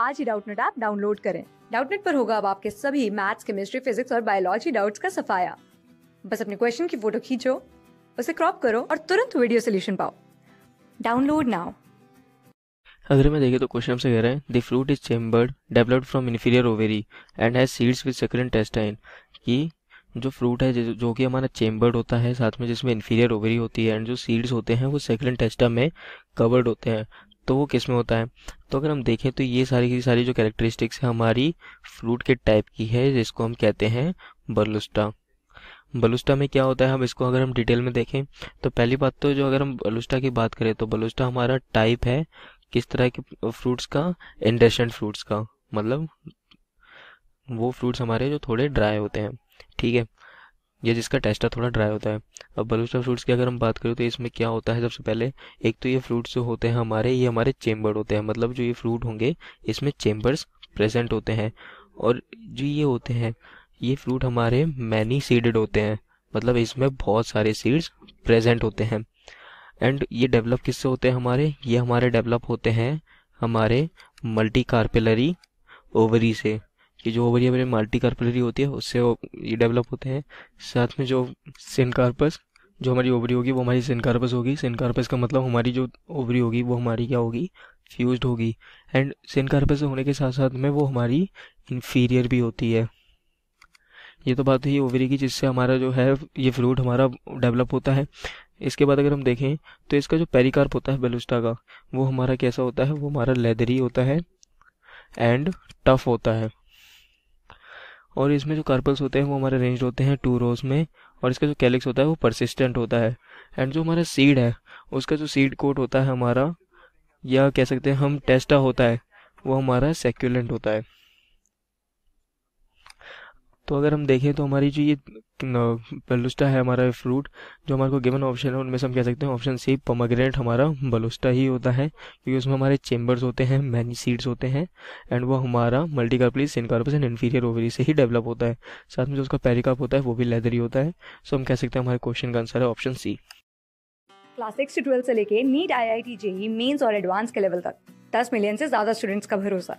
आज ही Doubtnut app download करें डाउटनेट पर होगा अब आपके सभी मैथ्स केमिस्ट्री फिजिक्स और बायोलॉजी डाउट्स का सफाया बस अपने क्वेश्चन की फोटो खींचो उसे क्रॉप करो और तुरंत वीडियो सोल्यूशन पाओ डाउनलोड नाउ अगर मैं देखे तो क्वेश्चन से कह रहे हैं the fruit is chambered developed from inferior ovary and has seeds with succulent testa कि जो फ्रूट है जो कि हमारा चेम्बर्ड होता है साथ में जिसमें इन्फीरियर ओवरी होती है एंड जो सीड्स होते हैं वो सेकंड टेस्टा में कवर्ड होते हैं तो वो किस में होता है तो अगर हम देखें तो ये सारी की सारी जो कैरेक्टरिस्टिक्स है हमारी फ्रूट के टाइप की है जिसको हम कहते हैं बलुस्टा बलुस्टा में क्या होता है हम इसको अगर हम डिटेल में देखें तो पहली बात तो जो अगर हम बलुस्टा की बात करें तो बलुस्टा हमारा टाइप है किस तरह के फ्रूट्स का इंडेसेंट फ्रूट्स का मतलब वो फ्रूट्स हमारे जो थोड़े ड्राई होते हैं ठीक है या जिसका टेस्टा थोड़ा ड्राई होता है अब बलूचिस्तान फ्रूट्स की अगर हम बात करें तो इसमें क्या होता है सबसे पहले एक तो ये फ्रूट्स जो होते हैं हमारे ये हमारे चेम्बर होते हैं मतलब जो ये फ्रूट होंगे इसमें चेम्बर्स प्रेजेंट होते हैं और जो ये होते हैं ये फ्रूट हमारे मैनी सीडेड होते हैं मतलब इसमें बहुत सारे सीड्स प्रेजेंट होते हैं एंड ये डेवलप किससे होते हैं हमारे ये हमारे डेवलप होते हैं हमारे मल्टी कार्पेलरी ओवरी से कि जो ओवरी बड़े मल्टी कार्पलरी होती है उससे वो ये डेवलप होते हैं साथ में जो सिनकार्पस जो हमारी ओवरी होगी वो हमारी सिनकार्पस होगी सिनकार्पस का मतलब हमारी जो ओवरी होगी वो हमारी क्या होगी फ्यूज होगी एंड सिनकार्पस होने के साथ साथ में वो हमारी इन्फीरियर भी होती है ये तो बात हुई ओवरी की जिससे हमारा जो है ये फ्लूड हमारा डेवलप होता है इसके बाद अगर हम देखें तो इसका जो पेरिकार्प होता है बेलुस्टा का वो हमारा कैसा होता है वो हमारा लेदरी होता है एंड टफ होता है और इसमें जो कार्पल्स होते हैं वो हमारे रेंज होते हैं टू रोज में और इसका जो कैलिक्स होता है वो परसिस्टेंट होता है एंड जो हमारा सीड है उसका जो सीड कोट होता है हमारा या कह सकते हैं हम टेस्टा होता है वो हमारा सेक्यूलेंट होता है तो अगर हम देखें तो हमारी जो ये बलुस्टा है हमारा फ्रूट जो हमारे को गिवन ऑप्शन है उनमें से हम कह सकते हैं ऑप्शन सी पमाग्रेनेट हमारा बलुस्टा ही होता है क्योंकि उसमें हमारे चेम्बर्स होते हैं मैनी सीड्स होते हैं एंड वो हमारा multicarpellary syncarpous and inferior ovary से ही डेवलप होता है साथ में जो उसका पेरिकार्प होता है वो भी लेदरी होता है सो हम कह सकते हैं हमारे क्वेश्चन का आंसर है ऑप्शन सी क्लास सिक्स से ट्वेल्थ से लेके NEET I I T JEE mains और एडवांस के लेवल तक दस मिलियन से ज़्यादा स्टूडेंट्स का भरोसा